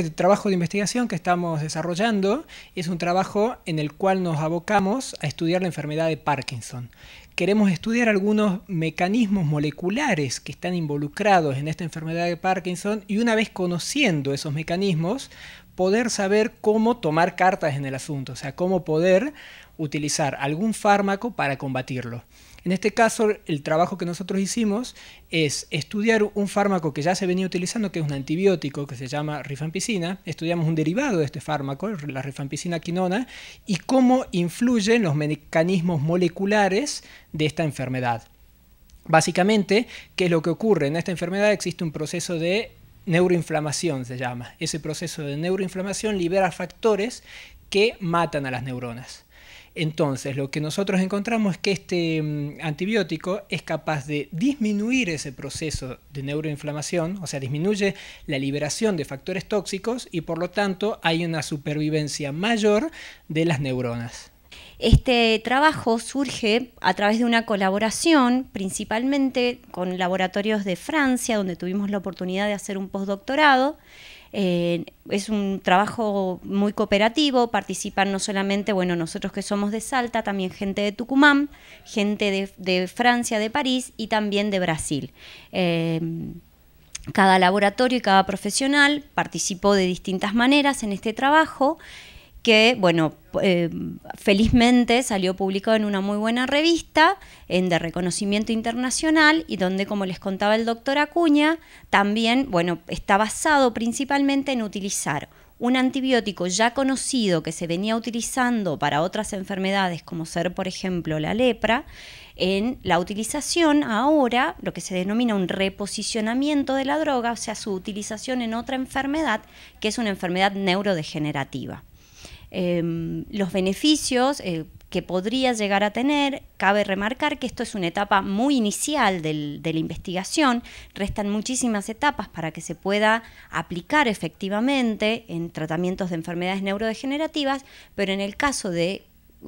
este trabajo de investigación que estamos desarrollando es un trabajo en el cual nos abocamos a estudiar la enfermedad de Parkinson. Queremos estudiar algunos mecanismos moleculares que están involucrados en esta enfermedad de Parkinson y una vez conociendo esos mecanismos, poder saber cómo tomar cartas en el asunto, o sea, cómo poder utilizar algún fármaco para combatirlo. En este caso, el trabajo que nosotros hicimos es estudiar un fármaco que ya se venía utilizando, que es un antibiótico que se llama rifampicina. Estudiamos un derivado de este fármaco, la rifampicina quinona, y cómo influyen los mecanismos moleculares de esta enfermedad. Básicamente, ¿qué es lo que ocurre? En esta enfermedad existe un proceso de neuroinflamación, se llama. Ese proceso de neuroinflamación libera factores que matan a las neuronas. Entonces, lo que nosotros encontramos es que este mm, antibiótico es capaz de disminuir ese proceso de neuroinflamación, o sea, disminuye la liberación de factores tóxicos y por lo tanto hay una supervivencia mayor de las neuronas. Este trabajo surge a través de una colaboración principalmente con laboratorios de Francia, donde tuvimos la oportunidad de hacer un postdoctorado eh, es un trabajo muy cooperativo, participan no solamente, bueno, nosotros que somos de Salta, también gente de Tucumán, gente de, Francia, de París y también de Brasil. Eh, cada laboratorio y cada profesional participó de distintas maneras en este trabajo que, bueno, eh, felizmente salió publicado en una muy buena revista en, de reconocimiento internacional y donde, como les contaba el doctor Acuña, también, bueno, está basado principalmente en utilizar un antibiótico ya conocido que se venía utilizando para otras enfermedades, como ser, por ejemplo, la lepra, en la utilización ahora, lo que se denomina un reposicionamiento de la droga, o sea, su utilización en otra enfermedad, que es una enfermedad neurodegenerativa. Em, los beneficios eh, que podría llegar a tener, cabe remarcar que esto es una etapa muy inicial de la investigación, restan muchísimas etapas para que se pueda aplicar efectivamente en tratamientos de enfermedades neurodegenerativas, pero en el caso de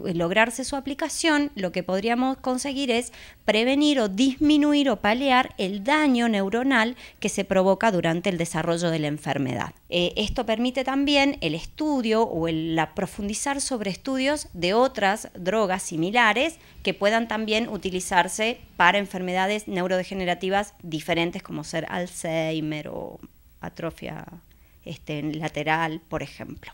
eh, lograrse su aplicación, lo que podríamos conseguir es prevenir o disminuir o paliar el daño neuronal que se provoca durante el desarrollo de la enfermedad. Eh, esto permite también el estudio o el profundizar sobre estudios de otras drogas similares que puedan también utilizarse para enfermedades neurodegenerativas diferentes como ser Alzheimer o atrofia este, lateral, por ejemplo.